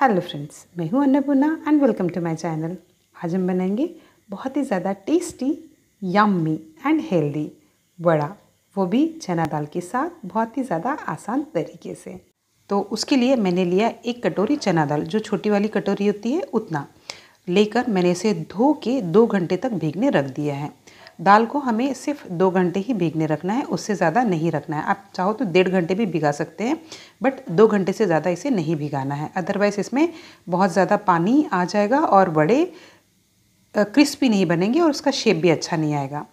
hello friends मैं हूं Annapurna and welcome to my channel आज हम बनाएंगे बहुत ही ज़्यादा टेस्टी यम्मी एंड हेल्दी बड़ा वो भी चना दाल के साथ बहुत ही ज़्यादा आसान तरीके से तो उसके लिए मैंने लिया एक कटोरी चना दाल जो छोटी वाली कटोरी होती है उतना लेकर मैंने इसे धो के दो घंटे तक भीगने रख दिया है दाल को हमें सिर्फ दो घंटे ही भीगने रखना है उससे ज़्यादा नहीं रखना है आप चाहो तो डेढ़ घंटे भी भिगा सकते हैं बट दो घंटे से ज़्यादा इसे नहीं भिगाना है अदरवाइज़ इसमें बहुत ज़्यादा पानी आ जाएगा और बड़े क्रिस्पी नहीं बनेंगे और उसका शेप भी अच्छा नहीं आएगा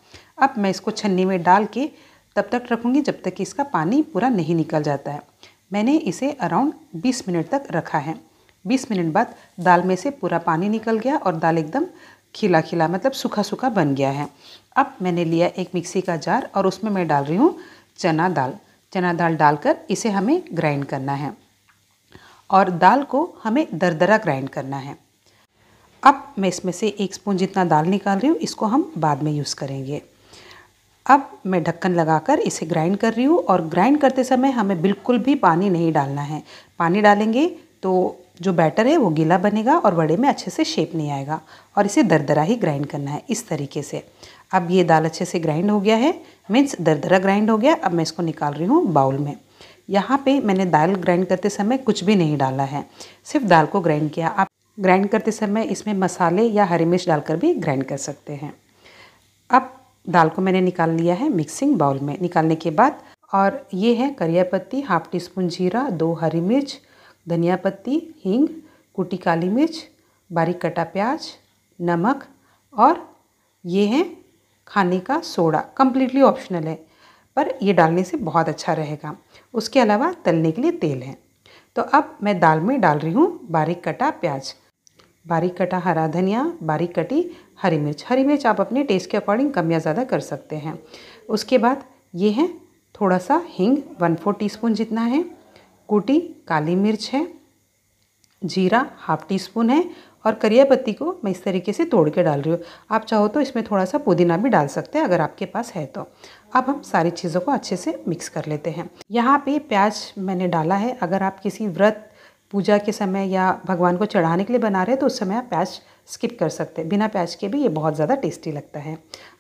अब मैं इसको छन्नी में डाल के तब तक रखूँगी जब तक कि इसका पानी पूरा नहीं निकल जाता है मैंने इसे अराउंड बीस मिनट तक रखा है 20 मिनट बाद दाल में से पूरा पानी निकल गया और दाल एकदम खिला खिला मतलब सूखा सूखा बन गया है अब मैंने लिया एक मिक्सी का जार और उसमें मैं डाल रही हूँ चना दाल चना दाल डालकर इसे हमें ग्राइंड करना है और दाल को हमें दरदरा ग्राइंड करना है अब मैं इसमें से एक स्पून जितना दाल निकाल रही हूँ इसको हम बाद में यूज़ करेंगे अब मैं ढक्कन लगाकर इसे ग्राइंड कर रही हूँ और ग्राइंड करते समय हमें बिल्कुल भी पानी नहीं डालना है पानी डालेंगे तो जो बैटर है वो गीला बनेगा और वड़े में अच्छे से शेप नहीं आएगा और इसे दरदरा ही ग्राइंड करना है इस तरीके से अब ये दाल अच्छे से ग्राइंड हो गया है मीन्स दरदरा ग्राइंड हो गया अब मैं इसको निकाल रही हूँ बाउल में यहाँ पे मैंने दाल ग्राइंड करते समय कुछ भी नहीं डाला है सिर्फ दाल को ग्राइंड किया आप ग्राइंड करते समय इसमें मसाले या हरी मिर्च डालकर भी ग्राइंड कर सकते हैं अब दाल को मैंने निकाल लिया है मिक्सिंग बाउल में निकालने के बाद और ये है करिया पत्ती हाफ टी स्पून जीरा दो हरी मिर्च धनिया पत्ती हींग कुटी काली मिर्च बारीक कटा प्याज नमक और ये है खाने का सोडा कम्प्लीटली ऑप्शनल है पर ये डालने से बहुत अच्छा रहेगा उसके अलावा तलने के लिए तेल है तो अब मैं दाल में डाल रही हूँ बारीक कटा प्याज बारीक कटा हरा धनिया बारीक कटी हरी मिर्च हरी मिर्च आप अपने टेस्ट के अकॉर्डिंग कम या ज़्यादा कर सकते हैं उसके बाद ये है थोड़ा सा हींग वन फोर टीस्पून जितना है कूटी काली मिर्च है जीरा हाफ टी स्पून है और करिया पत्ती को मैं इस तरीके से तोड़ के डाल रही हूँ आप चाहो तो इसमें थोड़ा सा पुदीना भी डाल सकते हैं अगर आपके पास है तो अब हम सारी चीज़ों को अच्छे से मिक्स कर लेते हैं यहाँ पे प्याज मैंने डाला है अगर आप किसी व्रत पूजा के समय या भगवान को चढ़ाने के लिए बना रहे हैं तो उस समय आप प्याज स्किप कर सकते हैं बिना प्याज के भी ये बहुत ज़्यादा टेस्टी लगता है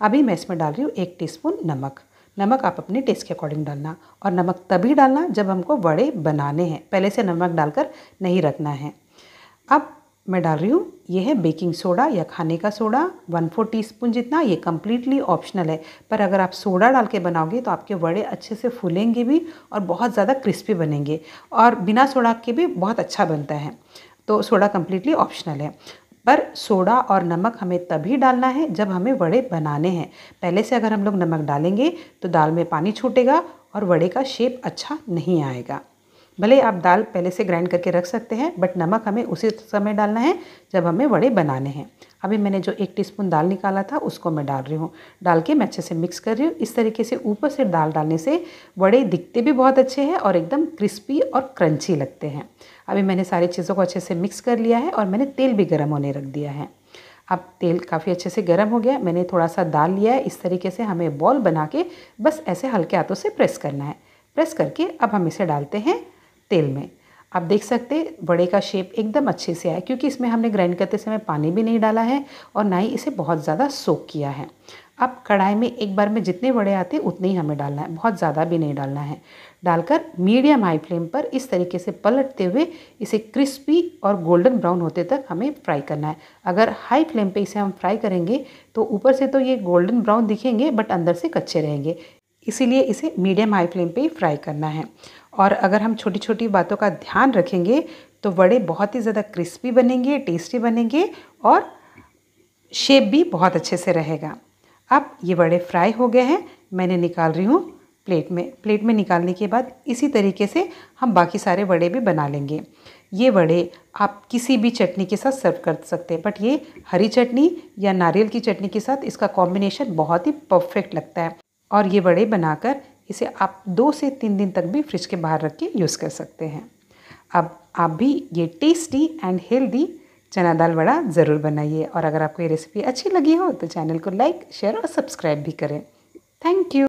अभी मैं इसमें डाल रही हूँ एक टी नमक नमक आप अपने टेस्ट के अकॉर्डिंग डालना और नमक तभी डालना जब हमको वड़े बनाने हैं पहले से नमक डालकर नहीं रखना है अब मैं डाल रही हूँ ये है बेकिंग सोडा या खाने का soda one four teaspoon जितना ये कम्प्लीटली ऑप्शनल है पर अगर आप सोडा डाल के बनाओगे तो आपके वड़े अच्छे से फूलेंगे भी और बहुत ज़्यादा क्रिस्पी बनेंगे और बिना सोडा के भी बहुत अच्छा बनता है तो सोडा कम्प्लीटली ऑप्शनल है पर सोडा और नमक हमें तभी डालना है जब हमें वड़े बनाने हैं पहले से अगर हम लोग नमक डालेंगे तो दाल में पानी छूटेगा और वड़े का शेप अच्छा नहीं आएगा भले आप दाल पहले से ग्राइंड करके रख सकते हैं बट नमक हमें उसी समय डालना है जब हमें वड़े बनाने हैं अभी मैंने जो एक टीस्पून दाल निकाला था उसको मैं डाल रही हूँ डाल के मैं अच्छे से मिक्स कर रही हूँ इस तरीके से ऊपर से दाल डालने से वड़े दिखते भी बहुत अच्छे हैं और एकदम क्रिस्पी और क्रंची लगते हैं अभी मैंने सारी चीज़ों को अच्छे से मिक्स कर लिया है और मैंने तेल भी गर्म होने रख दिया है अब तेल काफ़ी अच्छे से गर्म हो गया मैंने थोड़ा सा दाल लिया है इस तरीके से हमें बॉल बना के बस ऐसे हल्के हाथों से प्रेस करना है प्रेस करके अब हम इसे डालते हैं तेल में आप देख सकते बड़े का शेप एकदम अच्छे से आया क्योंकि इसमें हमने ग्राइंड करते समय पानी भी नहीं डाला है और ना ही इसे बहुत ज़्यादा सोक किया है अब कढ़ाई में एक बार में जितने बड़े आते हैं उतने ही हमें डालना है बहुत ज़्यादा भी नहीं डालना है डालकर मीडियम हाई फ्लेम पर इस तरीके से पलटते हुए इसे क्रिस्पी और गोल्डन ब्राउन होते तक हमें फ्राई करना है अगर हाई फ्लेम पे इसे हम फ्राई करेंगे तो ऊपर से तो ये गोल्डन ब्राउन दिखेंगे बट अंदर से कच्चे रहेंगे इसीलिए इसे मीडियम हाई फ्लेम पर ही फ्राई करना है और अगर हम छोटी छोटी बातों का ध्यान रखेंगे तो वड़े बहुत ही ज़्यादा क्रिस्पी बनेंगे टेस्टी बनेंगे और शेप भी बहुत अच्छे से रहेगा अब ये वड़े फ्राई हो गए हैं मैंने निकाल रही हूँ प्लेट में प्लेट में निकालने के बाद इसी तरीके से हम बाकी सारे वड़े भी बना लेंगे ये वड़े आप किसी भी चटनी के साथ सर्व कर सकते हैं बट ये हरी चटनी या नारियल की चटनी के साथ इसका कॉम्बिनेशन बहुत ही परफेक्ट लगता है और ये वड़े बनाकर इसे आप दो से तीन दिन तक भी फ्रिज के बाहर रख के यूज़ कर सकते हैं अब आप भी ये टेस्टी एंड हेल्दी चना दाल वड़ा ज़रूर बनाइए और अगर आपको ये रेसिपी अच्छी लगी हो तो चैनल को लाइक शेयर और सब्सक्राइब भी करें थैंक यू